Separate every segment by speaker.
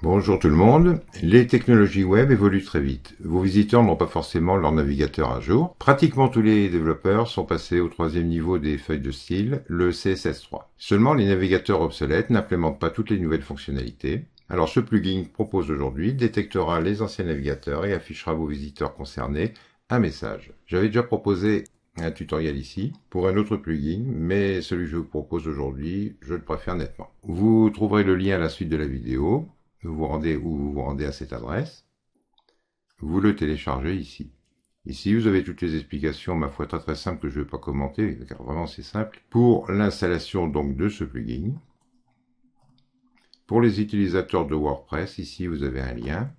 Speaker 1: Bonjour tout le monde. Les technologies web évoluent très vite. Vos visiteurs n'ont pas forcément leur navigateur à jour. Pratiquement tous les développeurs sont passés au troisième niveau des feuilles de style, le CSS3. Seulement, les navigateurs obsolètes n'implémentent pas toutes les nouvelles fonctionnalités. Alors ce plugin propose aujourd'hui détectera les anciens navigateurs et affichera vos visiteurs concernés un message. J'avais déjà proposé un tutoriel ici pour un autre plugin, mais celui que je vous propose aujourd'hui, je le préfère nettement. Vous trouverez le lien à la suite de la vidéo vous vous rendez où vous vous rendez à cette adresse, vous le téléchargez ici. Ici, vous avez toutes les explications, ma foi, très très simple, que je ne vais pas commenter, car vraiment c'est simple, pour l'installation donc de ce plugin. Pour les utilisateurs de WordPress, ici, vous avez un lien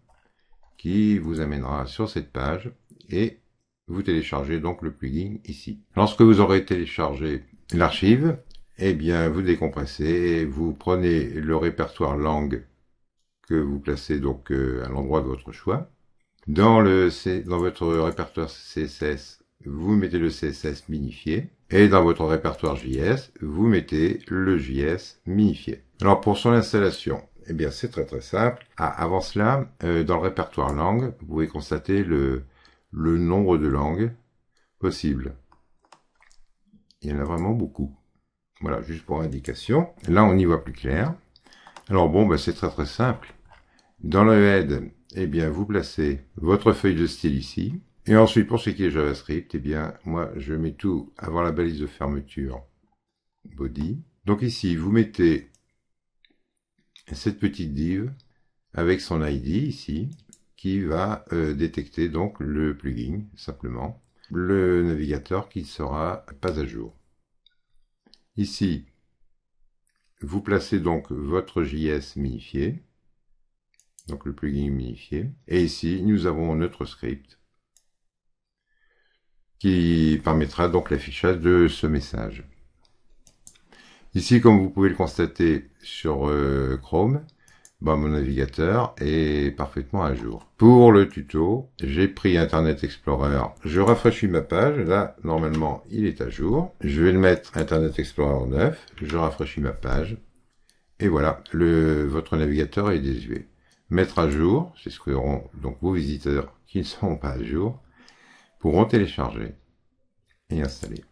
Speaker 1: qui vous amènera sur cette page et vous téléchargez donc le plugin ici. Lorsque vous aurez téléchargé l'archive, eh bien, vous décompressez, vous prenez le répertoire langue vous placez donc euh, à l'endroit de votre choix. Dans, le, dans votre répertoire CSS, vous mettez le CSS minifié. Et dans votre répertoire JS, vous mettez le JS minifié. Alors pour son installation, et eh bien c'est très très simple. Ah, avant cela, euh, dans le répertoire langue, vous pouvez constater le, le nombre de langues possibles. Il y en a vraiment beaucoup. Voilà, juste pour indication. Là, on y voit plus clair. Alors bon, ben, c'est très très simple. Dans le head, eh bien, vous placez votre feuille de style ici. Et ensuite, pour ce qui est JavaScript, eh bien, moi, je mets tout avant la balise de fermeture body. Donc ici, vous mettez cette petite div avec son ID ici, qui va euh, détecter donc le plugin, simplement, le navigateur qui ne sera pas à jour. Ici, vous placez donc votre JS minifié donc le plugin minifié. Et ici, nous avons notre script qui permettra donc l'affichage de ce message. Ici, comme vous pouvez le constater sur euh, Chrome, bah, mon navigateur est parfaitement à jour. Pour le tuto, j'ai pris Internet Explorer. Je rafraîchis ma page. Là, normalement, il est à jour. Je vais le mettre Internet Explorer 9. Je rafraîchis ma page. Et voilà, votre navigateur est désuet mettre à jour, c'est ce que donc vos visiteurs qui ne seront pas à jour, pourront télécharger et installer.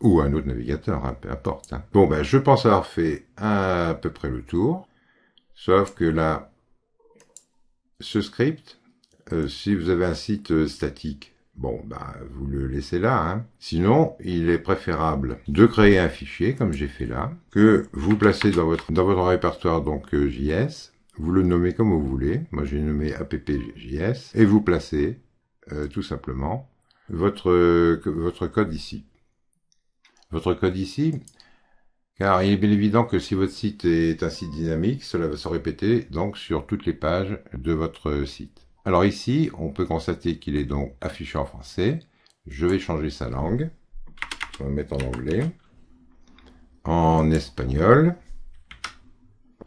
Speaker 1: Ou un autre navigateur, hein, peu importe. Hein. Bon, ben, je pense avoir fait à peu près le tour. Sauf que là, ce script, euh, si vous avez un site euh, statique, bon, ben, vous le laissez là. Hein. Sinon, il est préférable de créer un fichier, comme j'ai fait là, que vous placez dans votre, dans votre répertoire donc euh, JS, vous le nommez comme vous voulez. Moi, j'ai nommé AppJS. Et vous placez, euh, tout simplement, votre, euh, votre code ici. Votre code ici, car il est bien évident que si votre site est un site dynamique, cela va se répéter donc sur toutes les pages de votre site. Alors ici, on peut constater qu'il est donc affiché en français. Je vais changer sa langue. Je vais le mettre en anglais. En espagnol.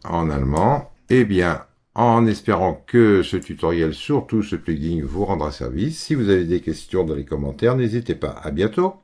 Speaker 1: En allemand eh bien, en espérant que ce tutoriel, surtout ce plugin, vous rendra service. Si vous avez des questions dans les commentaires, n'hésitez pas. À bientôt